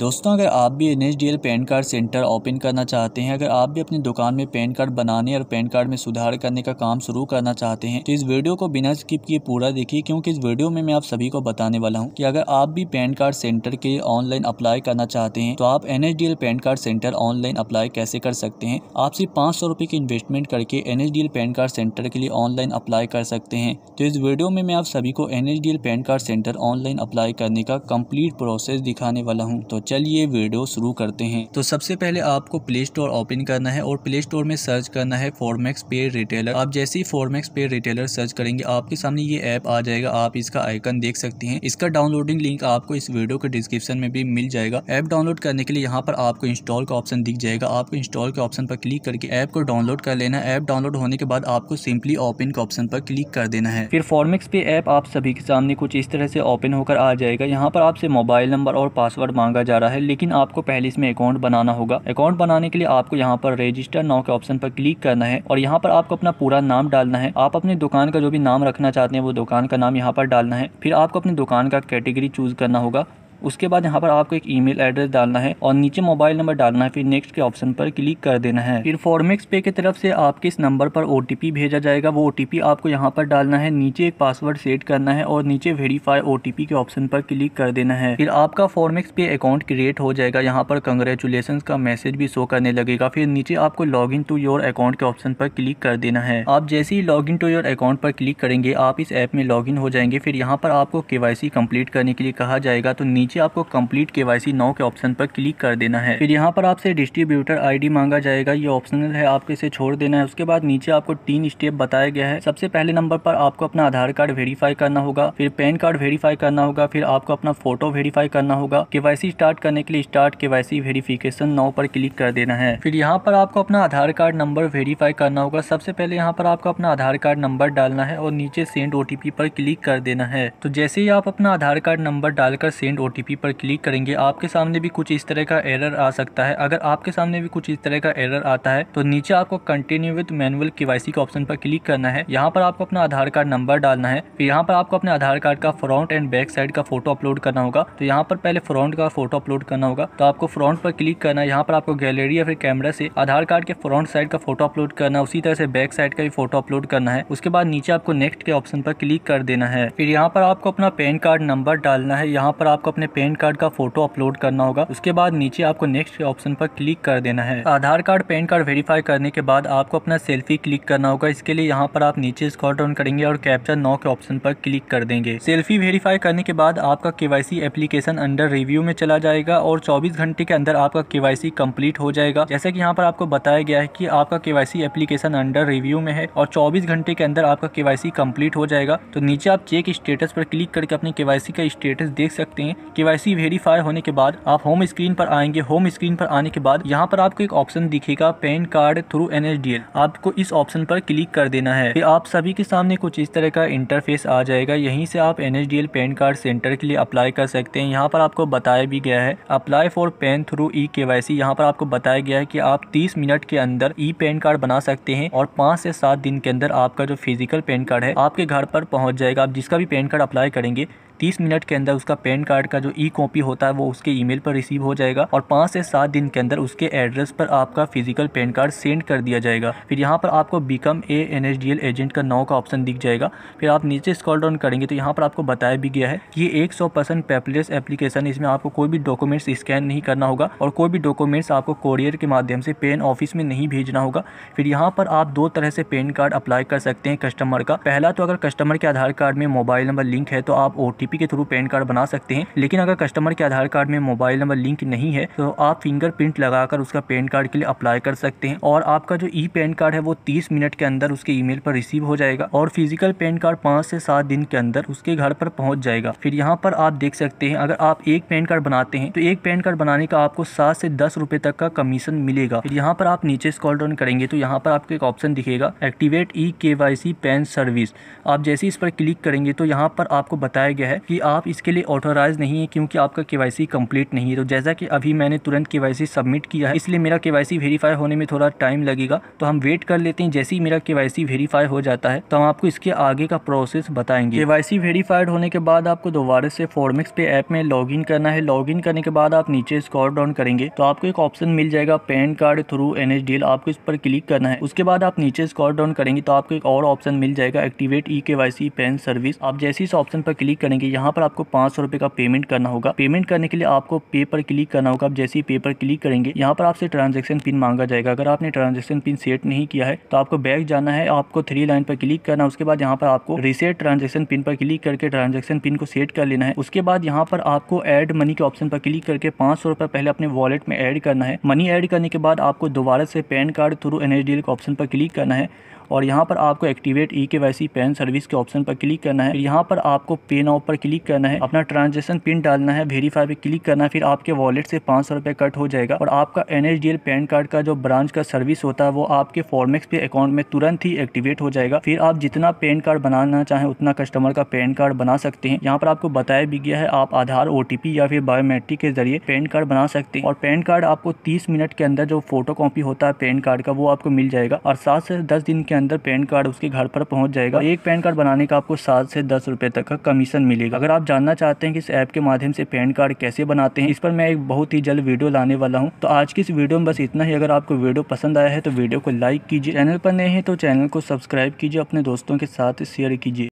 दोस्तों अगर आप भी N H D L PAN card centre open करना चाहते हैं अगर आप भी अपनी दुकान में पैन कार्ड बनाने और पैन कार्ड में सुधार करने का काम शुरू करना चाहते हैं तो इस वीडियो को बिना स्किप किए पूरा देखिए क्योंकि इस वीडियो में मैं आप सभी को बताने वाला हूं कि अगर आप भी पैन कार्ड सेंटर के ऑनलाइन अप्लाई करना चाहते हैं तो आप N H D L PAN card centre online apply कैसे कर सकते हैं आप सिर्फ पाँच सौ रुपये की इन्वेस्टमेंट करके N H D L PAN card centre के लिए ऑनलाइन अप्लाई कर सकते हैं तो इस वीडियो में मैं आप सभी को N H D L PAN card centre online apply करने का कम्प्लीट प्रोसेस दिखाने वाला हूँ तो चलिए वीडियो शुरू करते हैं तो सबसे पहले आपको प्ले स्टोर ओपन करना है और प्ले स्टोर में सर्च करना है फॉर्मेक्स पे रिटेलर आप जैसे ही फॉर्मेक्स पे रिटेलर सर्च करेंगे आपके सामने ये ऐप आ जाएगा आप इसका आइकन देख सकते हैं इसका डाउनलोडिंग लिंक आपको इस वीडियो के डिस्क्रिप्शन में भी मिल जाएगा ऐप डाउनलोड करने के लिए यहाँ पर आपको इंस्टॉल का ऑप्शन दिख जाएगा आपको इंस्टॉल के ऑप्शन पर क्लिक करके ऐप को डाउनलोड कर लेना ऐप डाउनलोड होने के बाद आपको सिंपली ओपन के ऑप्शन पर क्लिक कर देना है फिर फॉर्मेक्स पे ऐप आप सभी के सामने कुछ इस तरह से ओपन होकर आ जाएगा यहाँ पर आपसे मोबाइल नंबर और पासवर्ड मांगा जा रहा है लेकिन आपको पहले इसमें अकाउंट बनाना होगा अकाउंट बनाने के लिए आपको यहाँ पर रजिस्टर नाव के ऑप्शन पर क्लिक करना है और यहाँ पर आपको अपना पूरा नाम डालना है आप अपनी दुकान का जो भी नाम रखना चाहते हैं वो दुकान का नाम यहाँ पर डालना है फिर आपको अपनी दुकान का कैटेगरी चूज करना होगा उसके बाद यहाँ पर आपको एक ईमेल एड्रेस डालना है और नीचे मोबाइल नंबर डालना है फिर नेक्स्ट के ऑप्शन पर क्लिक कर देना है फिर फॉर्मेक्स पे की तरफ से आपके इस नंबर पर ओ भेजा जाएगा वो ओ आपको यहाँ पर डालना है नीचे एक पासवर्ड सेट करना है और नीचे वेरीफाई ओ के ऑप्शन पर क्लिक कर देना है फिर आपका फॉर्मेक्स पे अकाउंट क्रिएट हो जाएगा यहाँ पर कंग्रेचुलेसन का मैसेज भी शो करने लगेगा फिर नीचे आपको log in to your account के ऑप्शन पर क्लिक कर देना है आप जैसे ही log in to your account पर क्लिक करेंगे आप इस ऐप में लॉग इन हो जाएंगे फिर यहाँ पर आपको केवासी कंप्लीट करने के लिए कहा जाएगा तो नीचे नीचे आपको कंप्लीट के वाई के ऑप्शन पर क्लिक कर देना है फिर यहाँ पर आपसे डिस्ट्रीब्यूटर आईडी मांगा जाएगा ये ऑप्शनल है आपको इसे छोड़ देना है उसके बाद नीचे आपको तीन स्टेप बताया गया है सबसे पहले नंबर पर आपको अपना आधार कार्ड वेरीफाई करना होगा फिर पैन कार्ड वेरीफाई करना होगा फिर आपको अपना फोटो वेरीफाई करना होगा केवाईसी स्टार्ट करने के लिए स्टार्ट केवाईसी वेरिफिकेशन नाउ पर क्लिक कर देना है फिर यहाँ पर आपको अपना आधार कार्ड नंबर वेरीफाई करना होगा सबसे पहले यहाँ पर आपको अपना आधार कार्ड नंबर डालना है और नीचे सेंड ओटीपी पर क्लिक कर देना है तो जैसे ही आप अपना आधार कार्ड नंबर डालकर सेंड ओटीपी ओटीपी पर क्लिक करेंगे आपके सामने भी कुछ इस तरह का एरर आ सकता है अगर आपके सामने भी कुछ इस तरह का एरर आता है तो नीचे आपको कंटिन्यू विद मैनुअल केवाईसी के ऑप्शन पर क्लिक करना है यहाँ पर आपको अपना आधार कार्ड नंबर डालना है फिर यहाँ पर आपको अपने आधार कार्ड का फ्रंट एंड बैक साइड का फोटो अपलोड करना होगा तो यहाँ पर पहले फ्रंट का फोटो अपलोड करना होगा तो आपको फ्रंट पर क्लिक करना है यहाँ पर आपको गैलरी या फिर कैमरा से आधार कार्ड के फ्रंट साइड का फोटो अपलोड करना उसी तरह से बैक साइड का भी फोटो अपलोड करना है उसके बाद नीचे आपको नेक्स्ट के ऑप्शन पर क्लिक कर देना है फिर यहाँ पर आपको अपना पैन कार्ड नंबर डालना है यहाँ पर आपको अपने अपने पैन कार्ड का फोटो अपलोड करना होगा उसके बाद नीचे आपको नेक्स्ट ऑप्शन पर क्लिक कर देना है Aadhaar card PAN card verify करने के बाद आपको अपना सेल्फी क्लिक करना होगा इसके लिए यहाँ पर आप नीचे स्कॉल डाउन करेंगे और कैप्चर नौ के ऑप्शन पर क्लिक कर देंगे सेल्फी वेरीफाई करने के बाद आपका केवाईसी एप्लीकेशन अंडर रिव्यू में चला जाएगा और चौबीस घंटे के अंदर आपका केवाईसी कम्प्लीट हो जाएगा जैसा की यहाँ पर आपको बताया गया है की आपका केवासी एप्लीकेशन अंडर रिव्यू में है और चौबीस घंटे के अंदर आपका केवाईसी कंप्लीट हो जाएगा तो नीचे आप चेक स्टेटस पर क्लिक करके अपने केवाईसी का स्टेटस देख सकते हैं के वेरीफाई होने के बाद आप होम स्क्रीन पर आएंगे होम स्क्रीन पर आने के बाद यहाँ पर आपको एक ऑप्शन दिखेगा पैन कार्ड थ्रू एन आपको इस ऑप्शन पर क्लिक कर देना है फिर आप सभी के सामने कुछ इस तरह का इंटरफेस आ जाएगा यहीं से आप एन पैन कार्ड सेंटर के लिए अप्लाई कर सकते हैं यहाँ पर आपको बताया भी गया है apply for PAN through E K Y सी यहाँ पर आपको बताया गया है कि आप तीस मिनट के अंदर ई पैन कार्ड बना सकते हैं और पाँच से सात दिन के अंदर आपका जो फिजिकल पैन कार्ड है आपके घर पर पहुंच जाएगा आप जिसका भी पैन कार्ड अप्लाई करेंगे 30 मिनट के अंदर उसका पैन कार्ड का जो ई कॉपी होता है वो उसके ईमेल पर रिसीव हो जाएगा और पाँच से सात दिन के अंदर उसके एड्रेस पर आपका फिजिकल पैन कार्ड सेंड कर दिया जाएगा फिर यहाँ पर आपको बिकम ए एन एजेंट का नौ का ऑप्शन दिख जाएगा फिर आप नीचे स्कॉल डाउन करेंगे तो यहाँ पर आपको बताया भी गया है ये एक सौ परसेंट पेपलेस एप्लीकेशन इसमें आपको कोई भी डॉक्यूमेंट्स स्कैन नहीं करना होगा और कोई भी डॉक्यूमेंट्स आपको कोरियर के माध्यम से पेन ऑफिस में नहीं भेजना होगा फिर यहाँ पर आप दो तरह से पेन कार्ड अप्लाई कर सकते हैं कस्टमर का पहला तो अगर कस्टमर के आधार कार्ड में मोबाइल नंबर लिंक है तो आप ओ के थ्रू पेन कार्ड बना सकते हैं लेकिन अगर कस्टमर के आधार कार्ड में मोबाइल नंबर लिंक नहीं है तो आप फिंगरप्रिंट लगाकर उसका पैन कार्ड के लिए अप्लाई कर सकते हैं और आपका जो ई पैन कार्ड है वो तीस मिनट के अंदर उसके ईमेल पर रिसीव हो जाएगा और फिजिकल पैन कार्ड पाँच से सात दिन के अंदर उसके घर पर पहुँच जाएगा फिर यहाँ पर आप देख सकते हैं अगर आप एक पैन कार्ड बनाते हैं तो एक पैन कार्ड बनाने का आपको सात से दस रुपए तक का कमीशन मिलेगा फिर यहाँ पर आप नीचे स्कॉल डाउन करेंगे तो यहाँ पर आपको एक ऑप्शन दिखेगा एक्टिवेट ई के वाई सी पैन सर्विस आप जैसे इस पर क्लिक करेंगे तो यहाँ पर आपको बताया गया है कि आप इसके लिए ऑथोराइज नहीं है क्योंकि आपका के कंप्लीट नहीं है तो जैसा कि अभी मैंने तुरंत के सबमिट किया है इसलिए मेरा के वेरीफाई होने में थोड़ा टाइम लगेगा तो हम वेट कर लेते हैं जैसे ही मेरा के वेरीफाई हो जाता है तो हम आपको इसके आगे का प्रोसेस बताएंगे के वेरीफाइड होने के बाद आपको दोबारा से फॉर्मिक्स पे ऐप में लॉगिन करना है लॉगिन करने के बाद आप नीचे स्कॉल डाउन करेंगे तो आपको एक ऑप्शन मिल जाएगा पैन कार्ड थ्रू एन आपको इस पर क्लिक करना है उसके बाद आप नीचे स्कॉल डाउन करेंगे तो आपको एक और ऑप्शन मिल जाएगा activate E e K PAN service आप जैसे इस ऑप्शन पर क्लिक करेंगे यहाँ पर आपको पाँच सौ का पेमेंट करना होगा पेमेंट करने के लिए आपको पे पर क्लिक करना होगा आप जैसे ही पे पर क्लिक करेंगे यहाँ पर आपसे ट्रांजेक्शन पिन मांगा जाएगा अगर आपने ट्रांजेक्शन पिन सेट नहीं किया है तो आपको बैग जाना है आपको थ्री लाइन पर क्लिक करना उसके बाद यहाँ पर आपको रिसेट ट्रांजेक्शन पिन पर क्लिक करके ट्रांजेक्शन पिन को सेट कर लेना है उसके बाद यहाँ पर आपको एड मनी के ऑप्शन पर क्लिक करके पांच सौ रुपए पहले अपने वॉलेट में एड करना है मनी एड करने के बाद आपको दोबारा से पैन कार्ड थ्रू एन के ऑप्शन पर क्लिक करना है और यहाँ पर आपको activate E e K Y PAN service के ऑप्शन पर क्लिक करना है यहाँ पर आपको पे नाउ पर क्लिक करना है अपना ट्रांजेक्शन पिन डालना है वेरीफाई पे क्लिक करना है फिर आपके वॉलेट से पाँच सौ रुपये कट हो जाएगा और आपका एन पैन कार्ड का जो ब्रांच का सर्विस होता है वो आपके फॉर्मेक्स पे अकाउंट में तुरंत ही एक्टिवेट हो जाएगा फिर आप जितना पैन कार्ड बनाना चाहें उतना कस्टमर का पैन कार्ड बना सकते हैं यहाँ पर आपको बताया भी गया है आप आधार ओ या फिर बायोमेट्रिक के जरिए पैन कार्ड बना सकते हैं और पैन कार्ड आपको तीस मिनट के अंदर जो फोटो होता है पैन कार्ड का वो आपको मिल जाएगा और सात से दस दिन के अंदर पैन कार्ड उसके घर पर पहुँच जाएगा एक पैन कार्ड बनाने का आपको सात से दस रुपए तक का कमीशन मिलेगा अगर आप जानना चाहते हैं कि इस ऐप के माध्यम से पैन कार्ड कैसे बनाते हैं इस पर मैं एक बहुत ही जल्द वीडियो लाने वाला हूँ तो आज की इस वीडियो में बस इतना ही अगर आपको वीडियो पसंद आया है तो वीडियो को लाइक कीजिए चैनल पर नए है तो चैनल को सब्सक्राइब कीजिए अपने दोस्तों के साथ शेयर कीजिए